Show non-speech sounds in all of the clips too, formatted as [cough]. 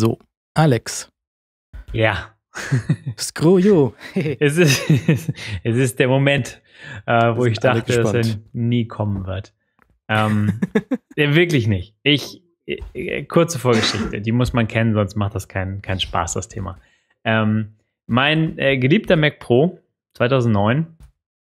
So, Alex. Ja. [laughs] Screw you. [laughs] es, ist, es ist der Moment, äh, wo ich dachte, dass er nie kommen wird. Ähm, [laughs] äh, wirklich nicht. Ich, äh, äh, kurze Vorgeschichte, die muss man kennen, sonst macht das keinen kein Spaß, das Thema. Ähm, mein äh, geliebter Mac Pro 2009.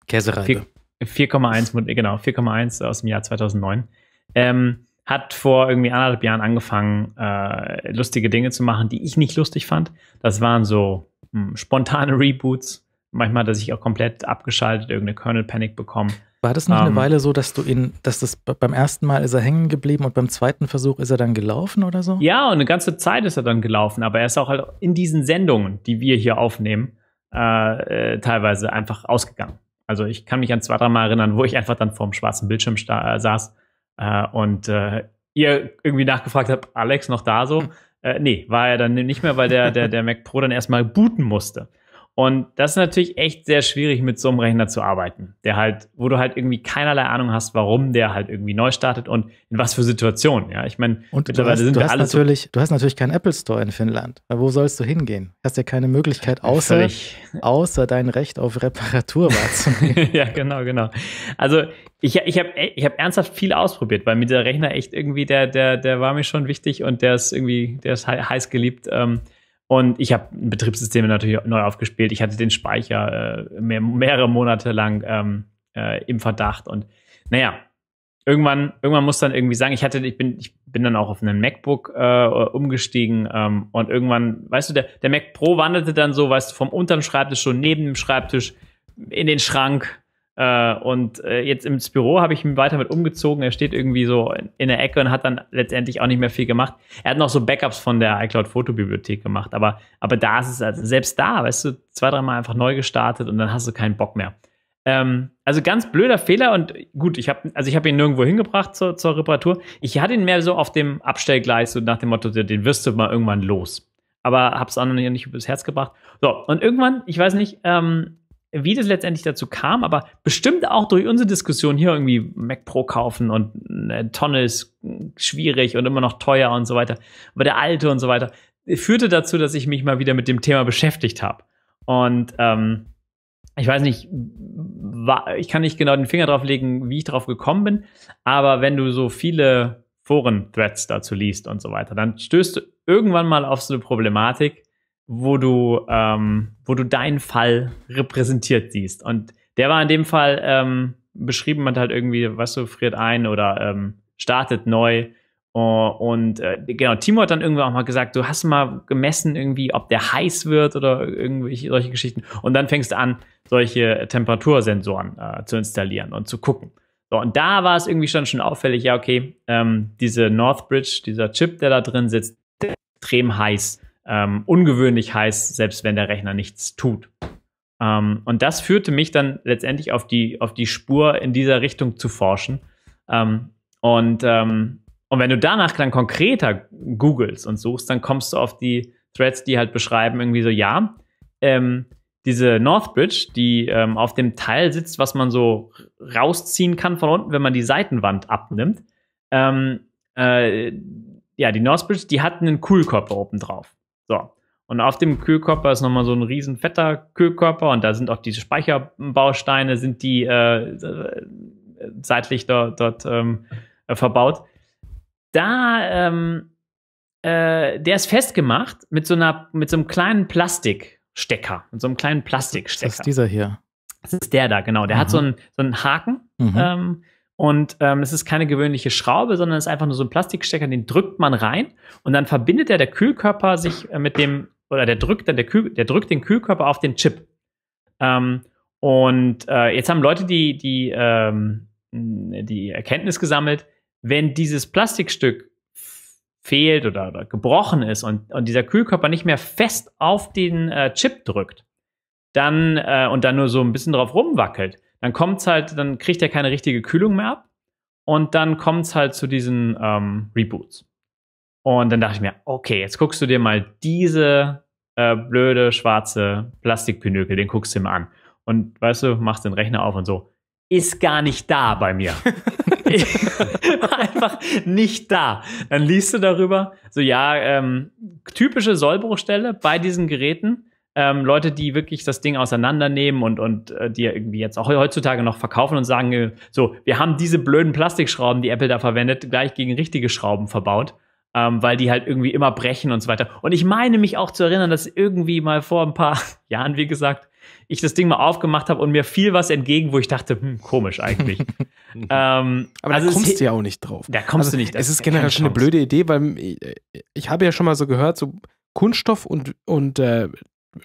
Käsereibe. 4,1, genau, 4,1 aus dem Jahr 2009. Ähm, hat vor irgendwie anderthalb Jahren angefangen, äh, lustige Dinge zu machen, die ich nicht lustig fand. Das waren so mh, hm, spontane Reboots. Manchmal dass ich auch komplett abgeschaltet, irgendeine Kernel Panic bekommen. War das nicht ähm, eine Weile so, dass du ihn, dass das beim ersten Mal ist er hängen geblieben und beim zweiten Versuch ist er dann gelaufen oder so? Ja, und eine ganze Zeit ist er dann gelaufen, aber er ist auch halt in diesen Sendungen, die wir hier aufnehmen, äh, äh teilweise einfach ausgegangen. Also ich kann mich an zwei, drei Mal erinnern, wo ich einfach dann vor vorm schwarzen Bildschirm äh, saß äh, und äh, ihr irgendwie nachgefragt habt, Alex noch da so? Hm. Äh, nee, war er dann nicht mehr, weil der, der, der Mac Pro dann erstmal booten musste. Und das ist natürlich echt sehr schwierig, mit so einem Rechner zu arbeiten, der halt, wo du halt irgendwie keinerlei Ahnung hast, warum der halt irgendwie neu startet und in was für Situationen. Ja, ich meine, mittlerweile hast, sind wir alle natürlich, so Du hast natürlich keinen Apple Store in Finnland. Wo sollst du hingehen? Hast ja keine Möglichkeit, außer, Völlig. außer dein Recht auf Reparatur wahrzunehmen. [laughs] ja, genau, genau. Also ich, ich habe ich hab ernsthaft viel ausprobiert, weil mit der Rechner echt irgendwie, der, der, der war mir schon wichtig und der ist irgendwie, der ist heiß geliebt. Ähm, und ich habe Betriebssysteme natürlich neu aufgespielt. Ich hatte den Speicher äh, mehr, mehrere Monate lang ähm, äh, im Verdacht. Und naja, irgendwann, irgendwann muss dann irgendwie sagen, ich hatte, ich bin, ich bin dann auch auf einen MacBook äh, umgestiegen ähm, und irgendwann, weißt du, der, der Mac Pro wandelte dann so, weißt du, vom unteren Schreibtisch schon neben dem Schreibtisch in den Schrank äh, und äh, jetzt ins Büro habe ich ihn weiter mit umgezogen. Er steht irgendwie so in, in, der Ecke und hat dann letztendlich auch nicht mehr viel gemacht. Er hat noch so Backups von der iCloud Fotobibliothek gemacht, aber, aber da ist es, also selbst da, weißt du, zwei, dreimal einfach neu gestartet und dann hast du keinen Bock mehr. Ähm, also ganz blöder Fehler und gut, ich habe also ich ihn nirgendwo hingebracht zur, zur Reparatur. Ich hatte ihn mehr so auf dem Abstellgleis so nach dem Motto, den wirst du mal irgendwann los. Aber habe es auch noch nicht, nicht übers Herz gebracht. So, und irgendwann, ich weiß nicht, ähm, wie das letztendlich dazu kam, aber bestimmt auch durch unsere Diskussion hier irgendwie Mac Pro kaufen und eine Tonne ist schwierig und immer noch teuer und so weiter, aber der alte und so weiter, führte dazu, dass ich mich mal wieder mit dem Thema beschäftigt habe. Und ähm, ich weiß nicht, ich kann nicht genau den Finger drauf legen, wie ich drauf gekommen bin, aber wenn du so viele Foren-Threads dazu liest und so weiter, dann stößt du irgendwann mal auf so eine Problematik, wo du, ähm, wo du deinen Fall repräsentiert siehst. Und der war in dem Fall ähm, beschrieben, man halt irgendwie, was so, friert ein oder ähm, startet neu. Äh, und äh, genau, Timo hat dann irgendwann auch mal gesagt, du hast mal gemessen irgendwie, ob der heiß wird oder irgendwelche solche Geschichten. Und dann fängst du an, solche Temperatursensoren äh, zu installieren und zu gucken. So, und da war es irgendwie schon schon auffällig, ja, okay, ähm, diese Northbridge, dieser Chip, der da drin sitzt, extrem heiß. Ähm, ungewöhnlich heißt, selbst wenn der Rechner nichts tut. Ähm, und das führte mich dann letztendlich auf die, auf die Spur, in dieser Richtung zu forschen. Ähm, und, ähm, und wenn du danach dann konkreter googelst und suchst, dann kommst du auf die Threads, die halt beschreiben, irgendwie so, ja, ähm, diese Northbridge, die ähm, auf dem Teil sitzt, was man so rausziehen kann von unten, wenn man die Seitenwand abnimmt. Äh, ja, die Northbridge, die hat einen Kühlkörper oben drauf. So. Und auf dem Kühlkörper ist nochmal so ein riesen fetter Kühlkörper und da sind auch diese Speicherbausteine, sind die äh, äh seitlich dort, dort ähm, äh, verbaut. Da, ähm, äh, der ist festgemacht mit so, einer, mit so einem kleinen Plastikstecker, mit so einem kleinen Plastikstecker. Das ist dieser hier. Das ist der da, genau. Der mhm. hat so einen, so einen Haken. Mhm. Ähm, und ähm, es ist keine gewöhnliche Schraube, sondern es ist einfach nur so ein Plastikstecker, den drückt man rein und dann verbindet er der Kühlkörper sich äh, mit dem, oder der drückt dann, der, Kühl, der drückt den Kühlkörper auf den Chip. Ähm, und äh, jetzt haben Leute die, die, ähm, die Erkenntnis gesammelt, wenn dieses Plastikstück fehlt oder, oder gebrochen ist und, und dieser Kühlkörper nicht mehr fest auf den äh, Chip drückt, dann äh, und dann nur so ein bisschen drauf rumwackelt, dann kommt's halt, dann kriegt er keine richtige Kühlung mehr ab und dann kommt es halt zu diesen ähm, Reboots. Und dann dachte ich mir, okay, jetzt guckst du dir mal diese äh, blöde schwarze Plastikpinökel, den guckst du dir mal an. Und weißt du, machst den Rechner auf und so, ist gar nicht da bei mir. [laughs] [laughs] Einfach nicht da. Dann liest du darüber, so ja, ähm, typische Sollbruchstelle bei diesen Geräten ähm, Leute, die wirklich das Ding auseinandernehmen und, und äh, die irgendwie jetzt auch heutzutage noch verkaufen und sagen, äh, so, wir haben diese blöden Plastikschrauben, die Apple da verwendet, gleich gegen richtige Schrauben verbaut. Ähm, weil die halt irgendwie immer brechen und so weiter. Und ich meine mich auch zu erinnern, dass irgendwie mal vor ein paar [laughs] Jahren, wie gesagt, ich das Ding mal aufgemacht habe und mir fiel was entgegen, wo ich dachte, hm, komisch eigentlich. [laughs] [laughs] ähm, Aber also da kommst du ja auch nicht drauf. Da kommst also du nicht. Es ist generell schon eine blöde Idee, weil ich, äh, ich, habe ja schon mal so gehört, so Kunststoff und, und äh,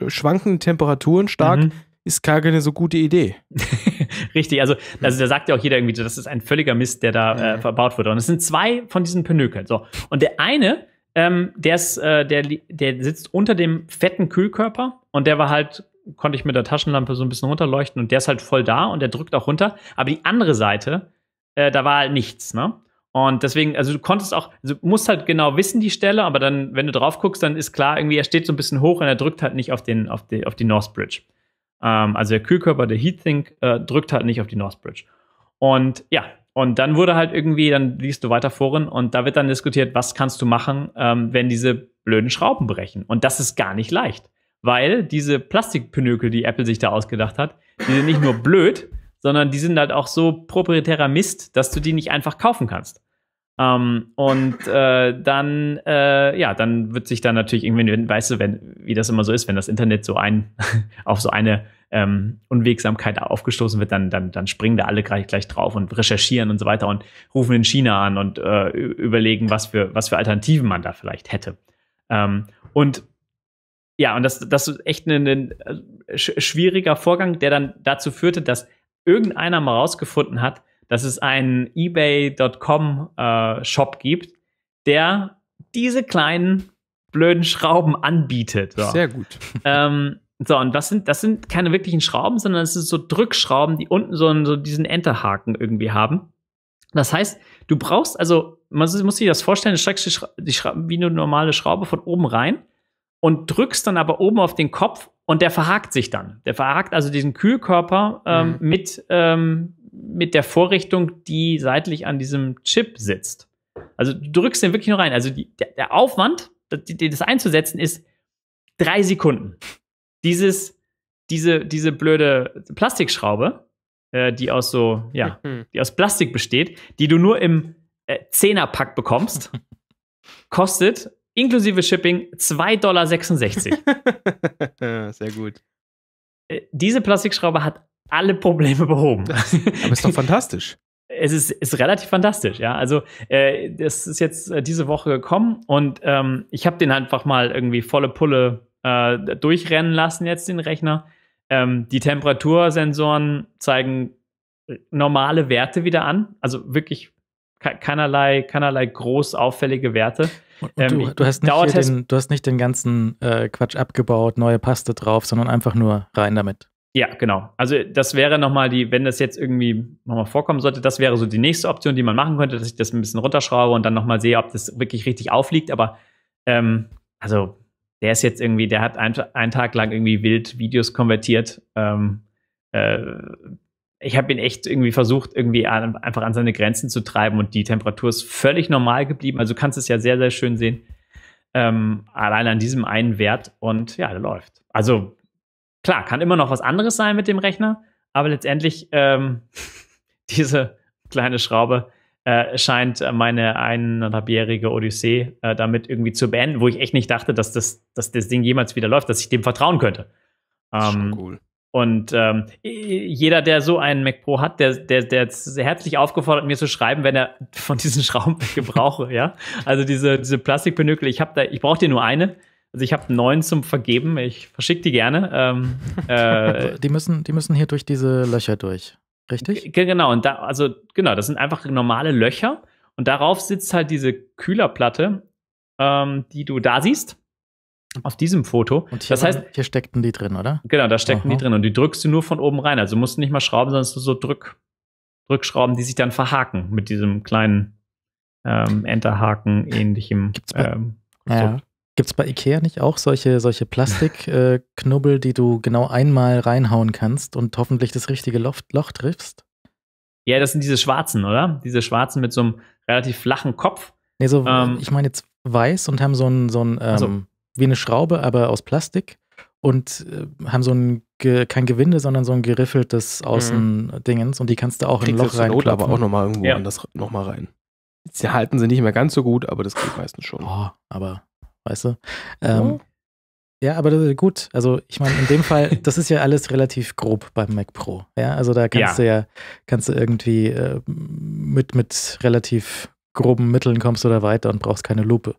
schwankenden Temperaturen stark mhm. ist gar keine so gute Idee. [laughs] Richtig, also, also da sagt ja auch jeder irgendwie, das ist ein völliger Mist, der da äh, verbaut wurde. Und es sind zwei von diesen Pinökeln. So. Und der eine, ähm, der, ist, äh, der, der sitzt unter dem fetten Kühlkörper und der war halt, konnte ich mit der Taschenlampe so ein bisschen runterleuchten und der ist halt voll da und der drückt auch runter. Aber die andere Seite, äh, da war halt nichts, ne? Und deswegen, also du konntest auch, also du musst halt genau wissen, die Stelle, aber dann, wenn du drauf guckst, dann ist klar, irgendwie, er steht so ein bisschen hoch und er drückt halt nicht auf, den, auf, die, auf die North Bridge. Ähm, also der Kühlkörper, der Heatthink, äh, drückt halt nicht auf die North Bridge. Und ja, und dann wurde halt irgendwie, dann liest du weiter Foren und da wird dann diskutiert, was kannst du machen, ähm, wenn diese blöden Schrauben brechen. Und das ist gar nicht leicht, weil diese Plastikpinökel, die Apple sich da ausgedacht hat, die sind nicht nur blöd, sondern die sind halt auch so proprietärer Mist, dass du die nicht einfach kaufen kannst. Um, ähm, und äh, dann, äh, ja, dann wird sich dann natürlich irgendwie, weißt du, wenn, wie das immer so ist, wenn das Internet so ein, [laughs] auf so eine ähm, Unwegsamkeit aufgestoßen wird, dann, dann, dann springen da alle gleich, gleich drauf und recherchieren und so weiter und rufen in China an und äh, überlegen, was für, was für Alternativen man da vielleicht hätte. Ähm, und ja, und das, das ist echt ein, ein äh, schwieriger Vorgang, der dann dazu führte, dass irgendeiner mal rausgefunden hat, dass es einen eBay.com äh, Shop gibt, der diese kleinen blöden Schrauben anbietet. So. Sehr gut. Ähm, so, und das sind, das sind keine wirklichen Schrauben, sondern es sind so Drückschrauben, die unten so, so diesen Enterhaken irgendwie haben. Das heißt, du brauchst, also, man muss sich das vorstellen, du streckst die, Schra die wie eine normale Schraube von oben rein und drückst dann aber oben auf den Kopf und der verhakt sich dann. Der verhakt also diesen Kühlkörper ähm, mhm. mit, ähm, mit der Vorrichtung, die seitlich an diesem Chip sitzt. Also du drückst den wirklich nur rein. Also die, der, der, Aufwand, das, das, einzusetzen, ist drei Sekunden. Dieses, diese, diese blöde Plastikschraube, äh, die aus so, ja, mhm. die aus Plastik besteht, die du nur im äh, Zehnerpack bekommst, [laughs] kostet inklusive Shipping 2,66 Dollar. [laughs] Sehr gut. Äh, diese Plastikschraube hat alle Probleme behoben. [laughs] Aber ist doch fantastisch. Es ist, ist relativ fantastisch, ja. Also, äh, das ist jetzt äh, diese Woche gekommen und ähm, ich habe den einfach mal irgendwie volle Pulle äh, durchrennen lassen, jetzt den Rechner. Ähm, die Temperatursensoren zeigen äh, normale Werte wieder an, also wirklich keinerlei, keinerlei groß auffällige Werte. Und, und ähm, du, du, hast nicht den, du hast nicht den ganzen äh, Quatsch abgebaut, neue Paste drauf, sondern einfach nur rein damit. Ja, genau. Also das wäre nochmal die, wenn das jetzt irgendwie nochmal vorkommen sollte, das wäre so die nächste Option, die man machen könnte, dass ich das ein bisschen runterschraube und dann nochmal sehe, ob das wirklich richtig aufliegt. Aber ähm, also der ist jetzt irgendwie, der hat einen Tag lang irgendwie wild Videos konvertiert. Ähm, äh, ich habe ihn echt irgendwie versucht, irgendwie an, einfach an seine Grenzen zu treiben und die Temperatur ist völlig normal geblieben. Also du kannst es ja sehr, sehr schön sehen. Ähm, allein an diesem einen Wert und ja, der läuft. Also klar, kann immer noch was anderes sein mit dem Rechner, aber letztendlich ähm, [laughs] diese kleine Schraube äh, scheint meine eineinhalbjährige Odyssee äh, damit irgendwie zu beenden, wo ich echt nicht dachte, dass das, dass das Ding jemals wieder läuft, dass ich dem vertrauen könnte. Ähm, cool. Und ähm, jeder, der so einen Mac Pro hat, der, der, der ist herzlich aufgefordert, mir zu schreiben, wenn er [laughs] von diesen Schrauben [laughs] gebrauche, ja. Also diese, diese Plastikpinökel, ich habe da, ich brauche dir nur eine. Also ich habe neun zum Vergeben. Ich verschicke die gerne. Ähm, [laughs] äh, die, müssen, die müssen hier durch diese Löcher durch, richtig? Genau, und da, also genau, das sind einfach normale Löcher und darauf sitzt halt diese Kühlerplatte, ähm, die du da siehst. Auf diesem Foto. Und hier, das heißt, hier steckten die drin, oder? Genau, da steckten Aha. die drin. Und die drückst du nur von oben rein. Also musst du nicht mal schrauben, sondern so Drück, Drückschrauben, die sich dann verhaken mit diesem kleinen ähm, Enterhaken ähnlichem. Gibt's bei, ähm, ja. Gibt's bei Ikea nicht auch solche, solche Plastikknubbel, [laughs] äh, die du genau einmal reinhauen kannst und hoffentlich das richtige Loch, Loch triffst? Ja, das sind diese schwarzen, oder? Diese schwarzen mit so einem relativ flachen Kopf. Nee, so, ähm, ich meine jetzt weiß und haben so ein, so ein ähm, also, wie eine Schraube, aber aus Plastik und äh, haben so ein Ge kein Gewinde, sondern so ein geriffeltes mhm. Außendingens und die kannst du auch Kriegst in ein Loch rein. aber auch nochmal irgendwo ja. anders nochmal rein. Sie halten sie nicht mehr ganz so gut, aber das geht meistens schon. Oh, aber, weißt du? Ähm, oh. Ja, aber das, gut. Also ich meine, in dem Fall, das ist ja alles relativ grob beim Mac Pro. Ja, also da kannst ja. du ja, kannst du irgendwie äh, mit, mit relativ groben Mitteln kommst du da weiter und brauchst keine Lupe.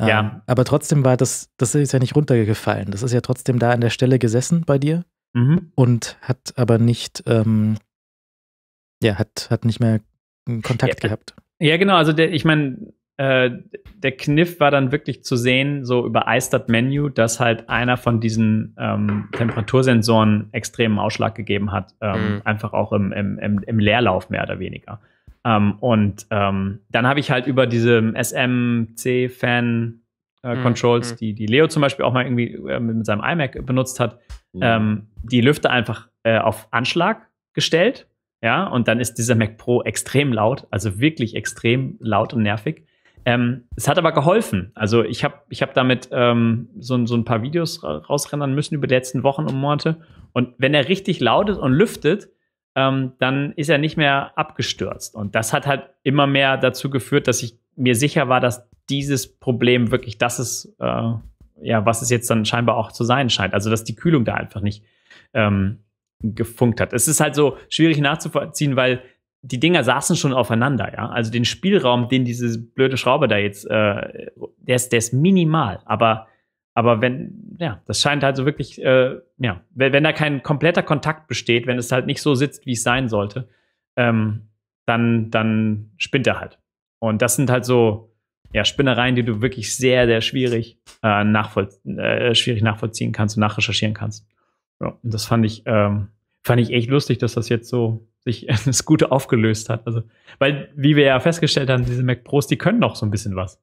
Ähm, ja. Ähm, aber trotzdem war das, das ist ja nicht runtergefallen. Das ist ja trotzdem da an der Stelle gesessen bei dir mhm. und hat aber nicht, ähm, ja, hat, hat nicht mehr Kontakt ja, äh, gehabt. Ja, genau. Also der, ich meine, äh, der Kniff war dann wirklich zu sehen, so über iStat Menu, dass halt einer von diesen ähm, Temperatursensoren extremen Ausschlag gegeben hat. Ähm, mhm. Einfach auch im, im, im, im Leerlauf mehr oder weniger. Ähm, und ähm, dann habe ich halt über diese SMC-Fan äh, mhm, Controls, mhm. die, die Leo zum Beispiel auch mal irgendwie äh, mit seinem iMac benutzt hat, mhm. ähm, die Lüfter einfach äh, auf Anschlag gestellt. Ja, und dann ist dieser Mac Pro extrem laut, also wirklich extrem laut und nervig. Ähm, es hat aber geholfen. Also ich habe ich hab damit ähm, so, so, ein paar Videos ra rausrendern müssen über die letzten Wochen und Monate. Und wenn er richtig laut ist und lüftet, ähm, dann ist er nicht mehr abgestürzt. Und das hat halt immer mehr dazu geführt, dass ich mir sicher war, dass dieses Problem wirklich das ist, äh, ja, was es jetzt dann scheinbar auch zu sein scheint. Also, dass die Kühlung da einfach nicht ähm, gefunkt hat. Es ist halt so schwierig nachzuvollziehen, weil die Dinger saßen schon aufeinander, ja. Also den Spielraum, den diese blöde Schraube da jetzt, äh, der, ist, der ist minimal, aber aber wenn, ja, das scheint halt so wirklich, äh, ja, wenn, wenn, da kein kompletter Kontakt besteht, wenn es halt nicht so sitzt, wie es sein sollte, ähm, dann, dann spinnt er halt. Und das sind halt so, ja, Spinnereien, die du wirklich sehr, sehr schwierig, äh, nachvoll äh, schwierig nachvollziehen kannst und nachrecherchieren kannst. Ja, und das fand ich, ähm, fand ich echt lustig, dass das jetzt so sich [laughs] das Gute aufgelöst hat. Also, weil, wie wir ja festgestellt haben, diese Mac Pros, die können noch so ein bisschen was.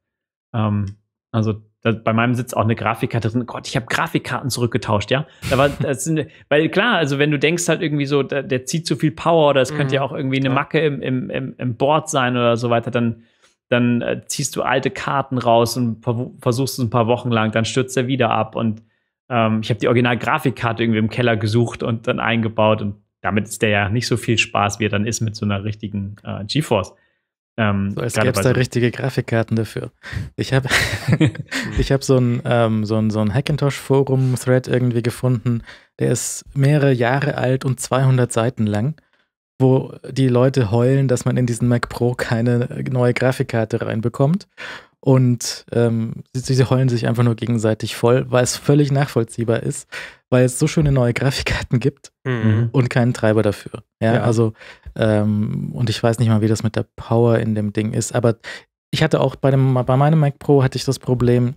Ähm, also, bei meinem Sitz auch eine Grafikkarte drin. Gott, ich habe Grafikkarten zurückgetauscht, ja. Da war, [laughs] sind, weil klar, also wenn du denkst halt irgendwie so, der, der zieht zu viel Power oder es mhm. könnte ja mhm. auch irgendwie eine Macke im, im, im, im Board sein oder so weiter, dann, dann äh, ziehst du alte Karten raus und versuchst es ein paar Wochen lang, dann stürzt er wieder ab und ähm, ich habe die Original-Grafikkarte irgendwie im Keller gesucht und dann eingebaut und damit ist der ja nicht so viel Spaß, wie er dann ist mit so einer richtigen äh, GeForce. Ähm, so, als gäbe es da richtige Grafikkarten dafür. Ich habe [laughs] ich hab so ein, ähm, so ein, so ein Hackintosh-Forum-Thread irgendwie gefunden, der ist mehrere Jahre alt und 200 Seiten lang, wo die Leute heulen, dass man in diesen Mac Pro keine neue Grafikkarte reinbekommt. Und ähm, sie, sie heulen sich einfach nur gegenseitig voll, weil es völlig nachvollziehbar ist, weil es so schöne neue Grafikkarten gibt mhm. und keinen Treiber dafür. Ja, ja. also, ähm, und ich weiß nicht mal, wie das mit der Power in dem Ding ist, aber ich hatte auch bei, dem, bei meinem Mac Pro hatte ich das Problem,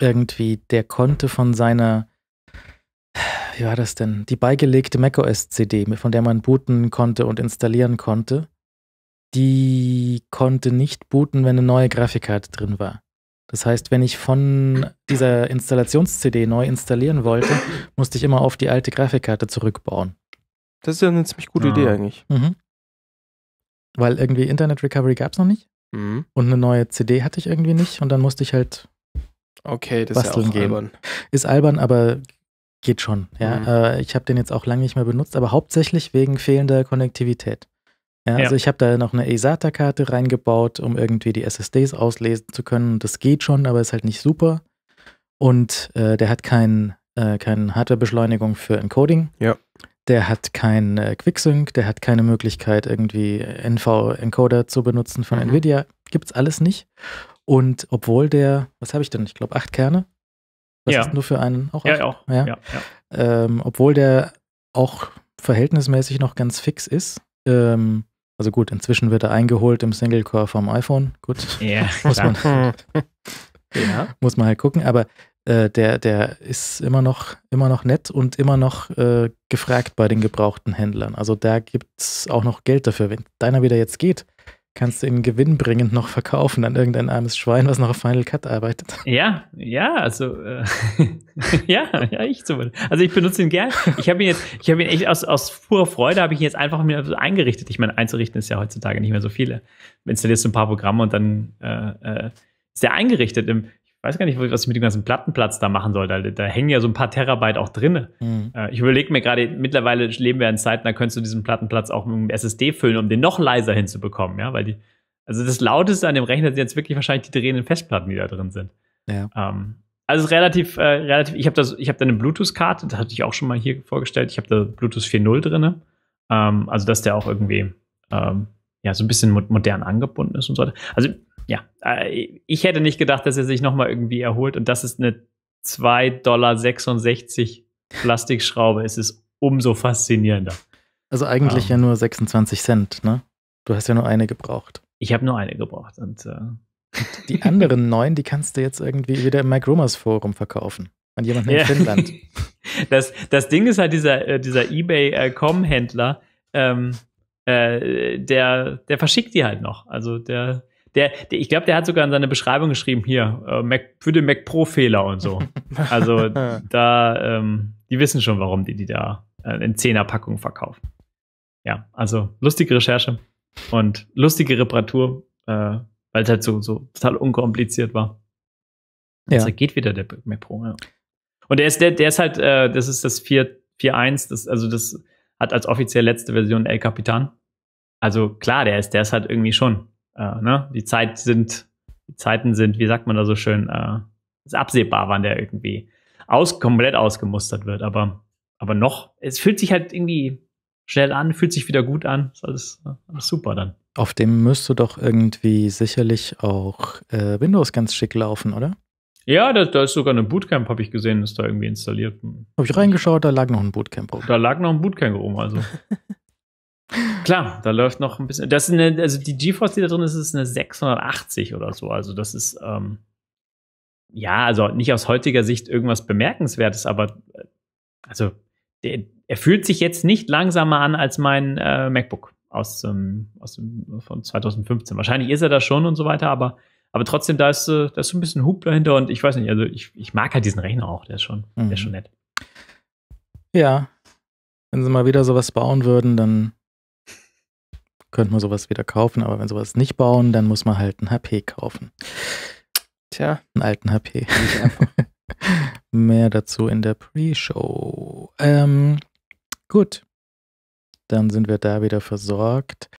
irgendwie, der konnte von seiner, wie war das denn, die beigelegte macOS-CD, von der man booten konnte und installieren konnte, die konnte nicht booten, wenn eine neue Grafikkarte drin war. Das heißt, wenn ich von dieser Installations-CD neu installieren wollte, musste ich immer auf die alte Grafikkarte zurückbauen. Das ist ja eine ziemlich gute ja. Idee eigentlich. Mhm. Weil irgendwie Internet Recovery gab es noch nicht. Mhm. Und eine neue CD hatte ich irgendwie nicht. Und dann musste ich halt okay, das basteln ist ja gehen. Albern. Ist albern, aber geht schon. Ja, mhm. äh, ich habe den jetzt auch lange nicht mehr benutzt, aber hauptsächlich wegen fehlender Konnektivität. Ja, ja. Also ich habe da noch eine ESATA-Karte reingebaut, um irgendwie die SSDs auslesen zu können. Das geht schon, aber ist halt nicht super. Und äh, der hat keine äh, keine Hardwarebeschleunigung für Encoding. Ja. Der hat kein äh, Quicksync, der hat keine Möglichkeit, irgendwie NV-Encoder zu benutzen von mhm. Nvidia. Gibt's alles nicht. Und obwohl der, was habe ich denn? Ich glaube, acht Kerne. Was ja. ist nur für einen? Auch acht? Ja, auch. Ja. ja, ja. Ähm, obwohl der auch verhältnismäßig noch ganz fix ist, ähm, also gut, inzwischen wird er eingeholt im Single-Core vom iPhone. Gut. Ja, [laughs] muss, man, [laughs] ja. muss man halt gucken. Aber äh, der, der ist immer noch, immer noch nett und immer noch äh, gefragt bei den gebrauchten Händlern. Also da gibt es auch noch Geld dafür. Wenn deiner wieder jetzt geht, kannst du ihn gewinnbringend noch verkaufen an irgendein armes Schwein, was noch auf Final Cut arbeitet. [laughs] Ja, ja, also äh, [laughs] ja, ja, ich zum Beispiel. Also ich benutze ihn gern. Ich habe ihn jetzt, ich habe ihn echt aus, aus purer Freude habe ich ihn jetzt einfach mir eingerichtet. Ich meine, einzurichten ist ja heutzutage nicht mehr so viele. Installierst Du ein paar Programme und dann äh, äh, ist der eingerichtet. Im, weiß gar nicht, was ich mit dem ganzen Plattenplatz da machen soll. Da, da hängen ja so ein paar Terabyte auch drin. Mhm. Äh, ich überlege mir gerade, mittlerweile leben wir in Zeiten, da könntest du diesen Plattenplatz auch mit einem SSD füllen, um den noch leiser hinzubekommen, ja, weil die, also das Lauteste an dem Rechner sind jetzt wirklich wahrscheinlich die drehenden Festplatten, die da drin sind. Ja. Ähm, also es ist relativ, äh, relativ, ich habe da, ich habe da eine Bluetooth-Karte, das hatte ich auch schon mal hier vorgestellt, ich habe da Bluetooth 4.0 drin. Ähm, also dass der auch irgendwie ähm, ja, so ein bisschen modern angebunden ist und so weiter. Also ja, äh, ich hätte nicht gedacht, dass er sich nochmal irgendwie erholt und das ist eine 2,66 Dollar Plastikschraube. es ist umso faszinierender. Also eigentlich um, ähm. ja nur 26 Cent, ne? Du hast ja nur eine gebraucht. Ich habe nur eine gebraucht und äh die anderen [laughs] neun, die kannst du jetzt irgendwie wieder im Mike Rumors Forum verkaufen. An jemanden in ja. Finnland. [laughs] Das, das Ding ist halt, dieser, äh, dieser Ebay-Com-Händler, äh, ähm, äh, der, der verschickt die halt noch. Also der, der, der, ich glaube, der hat sogar in seine Beschreibung geschrieben, hier, äh, Mac, für den Mac Pro-Fehler und so. [laughs] also da, ähm, die wissen schon, warum die die da äh, in 10er Packungen verkaufen. Ja, also lustige Recherche und lustige Reparatur, äh, weil es halt so, so total unkompliziert war. Ja. Also geht wieder der Mac Pro. Ja. Und der ist, der, der ist halt, äh, das ist das 4.1, das, also das hat als offiziell letzte Version El Capitan. Also klar, der ist, der ist halt irgendwie schon äh, ne? die Zeit sind, die Zeiten sind, wie sagt man da so schön, äh, ist absehbar, wann der irgendwie aus, komplett ausgemustert wird. Aber, aber noch, es fühlt sich halt irgendwie schnell an, fühlt sich wieder gut an. Ist alles, super dann. Auf dem müsste doch irgendwie sicherlich auch äh, Windows ganz schick laufen, oder? Ja, da, da ist sogar ein Bootcamp, habe ich gesehen, ist da irgendwie installiert. Habe ich reingeschaut, da lag noch ein Bootcamp rum. Da lag noch ein Bootcamp rum, also [laughs] Klar, da läuft noch ein bisschen. Das ist eine, also die GeForce, die da drin ist, ist eine 680 oder so. Also das ist ähm, ja, also nicht aus heutiger Sicht irgendwas bemerkenswertes, aber äh, also der, er fühlt sich jetzt nicht langsamer an als mein äh, MacBook aus dem, aus dem von 2015. Wahrscheinlich ist er da schon und so weiter, aber aber trotzdem da ist äh, da ist so ein bisschen Hub dahinter und ich weiß nicht, also ich, ich mag halt diesen Rechner auch, der ist schon mhm. der ist mhm. schon nett. Ja, wenn sie mal wieder sowas bauen würden, dann könnte man sowas wieder kaufen, aber wenn sowas nicht bauen, dann muss man halt einen HP kaufen. Tja. Einen alten HP. [laughs] Mehr dazu in der Pre-Show. Ähm, gut. Dann sind wir da wieder versorgt.